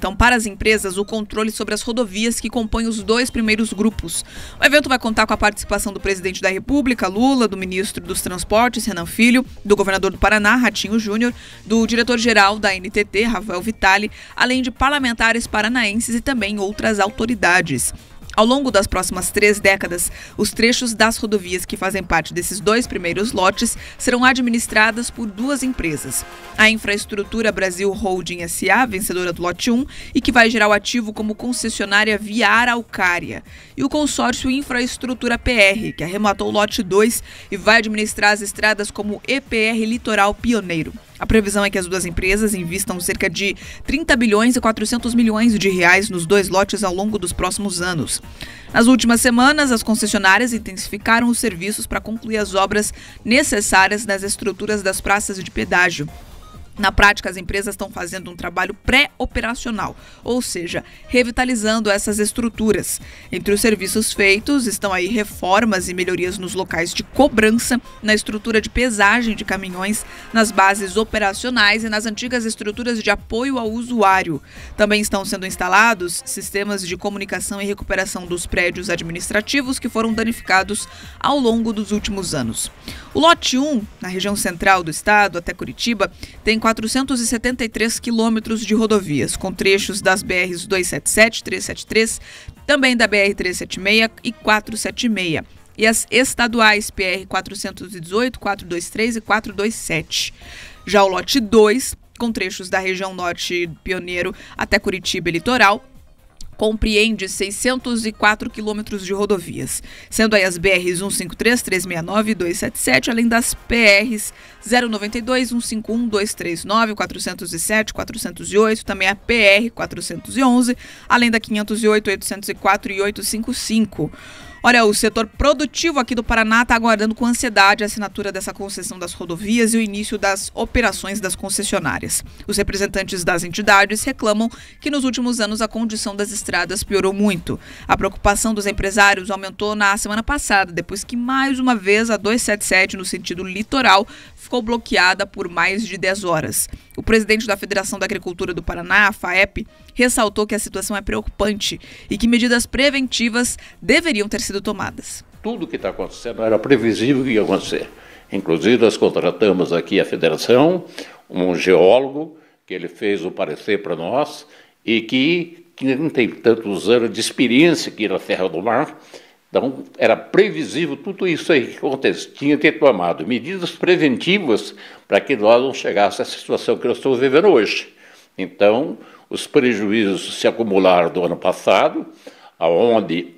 Então, para as empresas, o controle sobre as rodovias que compõem os dois primeiros grupos. O evento vai contar com a participação do presidente da República, Lula, do ministro dos Transportes, Renan Filho, do governador do Paraná, Ratinho Júnior, do diretor-geral da NTT, Rafael Vitali, além de parlamentares paranaenses e também outras autoridades. Ao longo das próximas três décadas, os trechos das rodovias que fazem parte desses dois primeiros lotes serão administradas por duas empresas. A Infraestrutura Brasil Holding SA, vencedora do lote 1, e que vai gerar o ativo como concessionária via Araucária, e o consórcio Infraestrutura PR, que arrematou o lote 2 e vai administrar as estradas como EPR Litoral Pioneiro. A previsão é que as duas empresas investam cerca de 30 bilhões e 400 milhões de reais nos dois lotes ao longo dos próximos anos. Nas últimas semanas, as concessionárias intensificaram os serviços para concluir as obras necessárias nas estruturas das praças de pedágio. Na prática, as empresas estão fazendo um trabalho pré-operacional, ou seja, revitalizando essas estruturas. Entre os serviços feitos estão aí reformas e melhorias nos locais de cobrança, na estrutura de pesagem de caminhões, nas bases operacionais e nas antigas estruturas de apoio ao usuário. Também estão sendo instalados sistemas de comunicação e recuperação dos prédios administrativos que foram danificados ao longo dos últimos anos. O lote 1, na região central do estado, até Curitiba, tem quase 473 quilômetros de rodovias, com trechos das BRs 277, 373, também da BR 376 e 476, e as estaduais PR 418, 423 e 427. Já o lote 2, com trechos da região norte pioneiro até Curitiba e litoral, compreende 604 quilômetros de rodovias, sendo aí as BRs 153, 369 e 277, além das PRs 092, 151, 239, 407, 408, também a PR 411, além da 508, 804 e 855. Olha, o setor produtivo aqui do Paraná está aguardando com ansiedade a assinatura dessa concessão das rodovias e o início das operações das concessionárias. Os representantes das entidades reclamam que nos últimos anos a condição das estradas piorou muito. A preocupação dos empresários aumentou na semana passada, depois que mais uma vez a 277 no sentido litoral ficou bloqueada por mais de 10 horas. O presidente da Federação da Agricultura do Paraná, a FAEP, ressaltou que a situação é preocupante e que medidas preventivas deveriam ter sido tomadas. Tudo o que está acontecendo era previsível que ia acontecer. Inclusive, nós contratamos aqui a federação, um geólogo, que ele fez o parecer para nós, e que, que não tem tantos anos de experiência aqui na Terra do Mar, então, era previsível tudo isso aí que acontece. Tinha que ter tomado medidas preventivas para que nós não chegássemos à situação que nós estamos vivendo hoje. Então, os prejuízos se acumularam do ano passado, aonde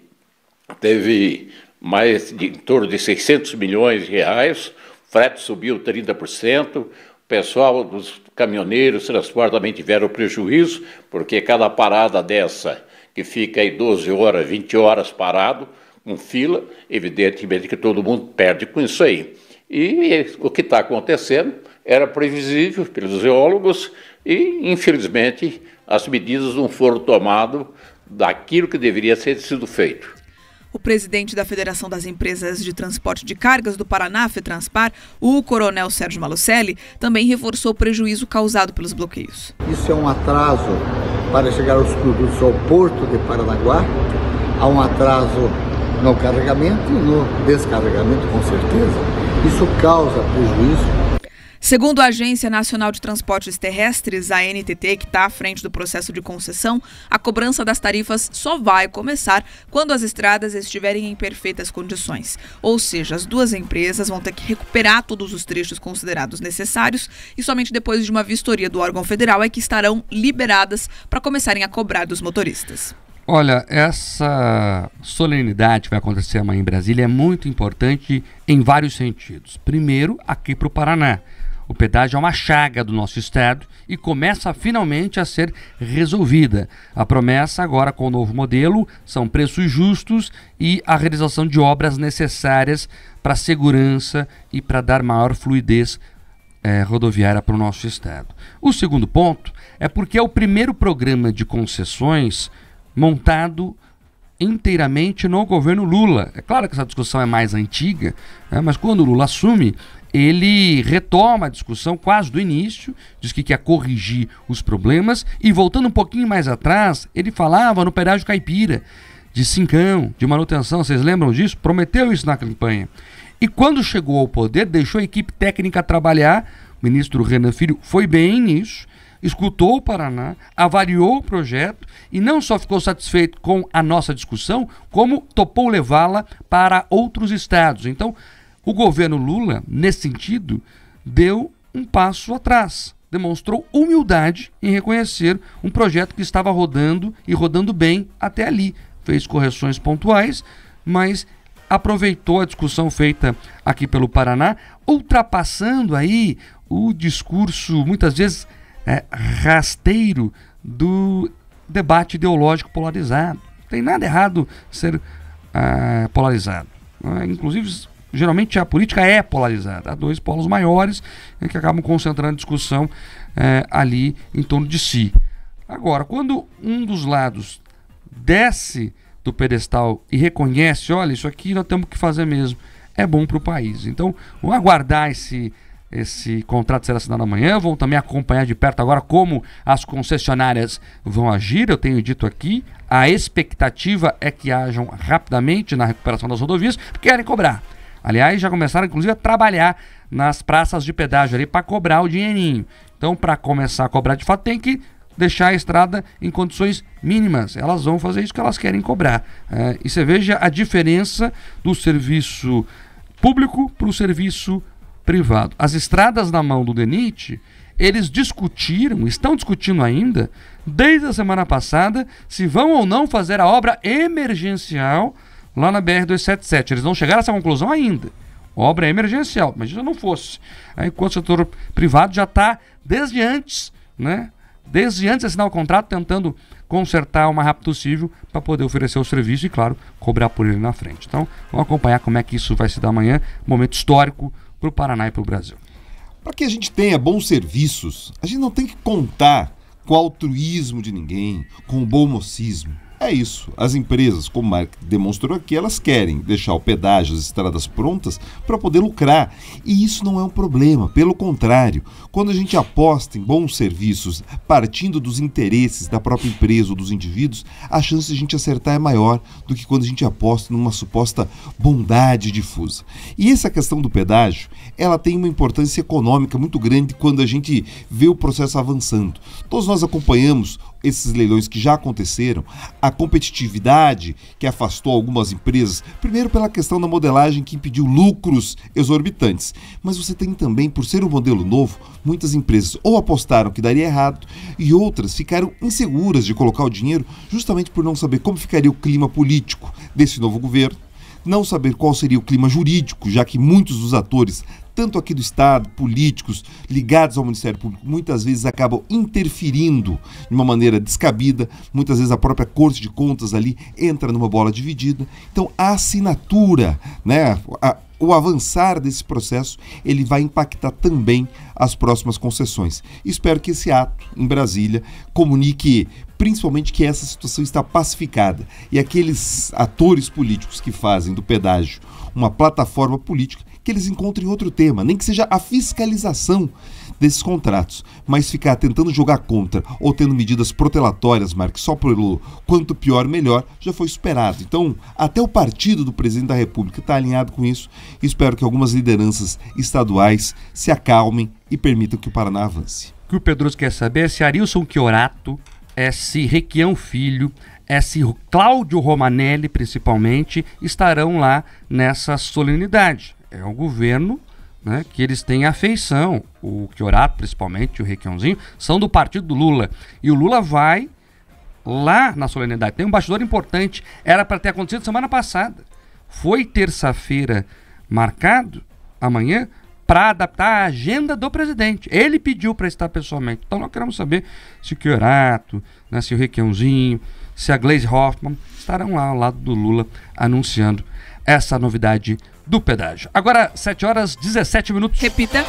teve mais de em torno de 600 milhões de reais, o frete subiu 30%, o pessoal dos caminhoneiros, transporte também tiveram prejuízo, porque cada parada dessa que fica aí 12 horas, 20 horas parado, um fila, evidentemente que todo mundo perde com isso aí. E o que está acontecendo era previsível pelos geólogos e, infelizmente, as medidas não foram tomadas daquilo que deveria ter sido feito. O presidente da Federação das Empresas de Transporte de Cargas do Paraná, FETranspar, o coronel Sérgio Malucelli, também reforçou o prejuízo causado pelos bloqueios. Isso é um atraso para chegar os produtos ao porto de Paranaguá, há um atraso no carregamento e no descarregamento, com certeza, isso causa prejuízo Segundo a Agência Nacional de Transportes Terrestres, a NTT, que está à frente do processo de concessão, a cobrança das tarifas só vai começar quando as estradas estiverem em perfeitas condições. Ou seja, as duas empresas vão ter que recuperar todos os trechos considerados necessários e somente depois de uma vistoria do órgão federal é que estarão liberadas para começarem a cobrar dos motoristas. Olha, essa solenidade que vai acontecer amanhã em Brasília é muito importante em vários sentidos. Primeiro, aqui para o Paraná. O pedágio é uma chaga do nosso estado e começa finalmente a ser resolvida. A promessa agora com o novo modelo são preços justos e a realização de obras necessárias para segurança e para dar maior fluidez é, rodoviária para o nosso estado. O segundo ponto é porque é o primeiro programa de concessões montado inteiramente no governo Lula. É claro que essa discussão é mais antiga, né, mas quando o Lula assume, ele retoma a discussão quase do início, diz que quer corrigir os problemas, e voltando um pouquinho mais atrás, ele falava no pedágio caipira, de cincão, de manutenção, vocês lembram disso? Prometeu isso na campanha. E quando chegou ao poder, deixou a equipe técnica trabalhar, o ministro Renan Filho foi bem nisso, escutou o Paraná, avaliou o projeto e não só ficou satisfeito com a nossa discussão, como topou levá-la para outros estados. Então, o governo Lula, nesse sentido, deu um passo atrás. Demonstrou humildade em reconhecer um projeto que estava rodando e rodando bem até ali. Fez correções pontuais, mas aproveitou a discussão feita aqui pelo Paraná, ultrapassando aí o discurso muitas vezes é, rasteiro do debate ideológico polarizado. Não tem nada errado ser ah, polarizado. Né? inclusive, geralmente a política é polarizada. Há dois polos maiores é, que acabam concentrando a discussão é, ali em torno de si. Agora, quando um dos lados desce do pedestal e reconhece, olha, isso aqui nós temos que fazer mesmo, é bom para o país. Então, vamos aguardar esse esse contrato será assinado amanhã. Vão também acompanhar de perto agora como as concessionárias vão agir. Eu tenho dito aqui, a expectativa é que hajam rapidamente na recuperação das rodovias, porque querem cobrar. Aliás, já começaram inclusive a trabalhar nas praças de pedágio ali para cobrar o dinheirinho. Então, para começar a cobrar de fato, tem que deixar a estrada em condições mínimas. Elas vão fazer isso que elas querem cobrar. É, e você veja a diferença do serviço público para o serviço privado. As estradas na mão do DENIT, eles discutiram, estão discutindo ainda, desde a semana passada, se vão ou não fazer a obra emergencial lá na BR-277. Eles não chegaram a essa conclusão ainda. Obra emergencial, mas se não fosse. Aí, enquanto o setor privado já está, desde antes, né? Desde antes de assinar o contrato, tentando consertar o mais rápido possível para poder oferecer o serviço e, claro, cobrar por ele na frente. Então, vamos acompanhar como é que isso vai se dar amanhã. Momento histórico para o Paraná e para o Brasil. Para que a gente tenha bons serviços, a gente não tem que contar com o altruísmo de ninguém, com o bom mocismo. É isso. As empresas, como o Mark demonstrou aqui, elas querem deixar o pedágio, as estradas prontas para poder lucrar. E isso não é um problema. Pelo contrário, quando a gente aposta em bons serviços, partindo dos interesses da própria empresa ou dos indivíduos, a chance de a gente acertar é maior do que quando a gente aposta numa suposta bondade difusa. E essa questão do pedágio, ela tem uma importância econômica muito grande quando a gente vê o processo avançando. Todos nós acompanhamos esses leilões que já aconteceram, a competitividade que afastou algumas empresas, primeiro pela questão da modelagem que impediu lucros exorbitantes, mas você tem também, por ser um modelo novo, muitas empresas ou apostaram que daria errado e outras ficaram inseguras de colocar o dinheiro justamente por não saber como ficaria o clima político desse novo governo não saber qual seria o clima jurídico, já que muitos dos atores tanto aqui do Estado, políticos ligados ao Ministério Público, muitas vezes acabam interferindo de uma maneira descabida, muitas vezes a própria Corte de Contas ali entra numa bola dividida. Então, a assinatura, né, a, o avançar desse processo, ele vai impactar também as próximas concessões. Espero que esse ato em Brasília comunique principalmente que essa situação está pacificada e aqueles atores políticos que fazem do pedágio uma plataforma política que eles encontrem outro tema, nem que seja a fiscalização desses contratos. Mas ficar tentando jogar contra ou tendo medidas protelatórias, Mark, só pelo quanto pior, melhor, já foi superado. Então, até o partido do presidente da República está alinhado com isso. Espero que algumas lideranças estaduais se acalmem e permitam que o Paraná avance. O que o Pedroso quer saber é se Arilson Chiorato, é se Requião Filho, é se Cláudio Romanelli, principalmente, estarão lá nessa solenidade é o governo né, que eles têm afeição. O Chiorato, principalmente, o Requiãozinho, são do partido do Lula. E o Lula vai lá na solenidade. Tem um bastidor importante. Era para ter acontecido semana passada. Foi terça-feira marcado, amanhã, para adaptar a agenda do presidente. Ele pediu para estar pessoalmente. Então nós queremos saber se o Chiorato, né, se o Requiãozinho, se a Glaze Hoffman estarão lá ao lado do Lula anunciando essa novidade do pedágio. Agora, 7 horas 17 minutos. Repita.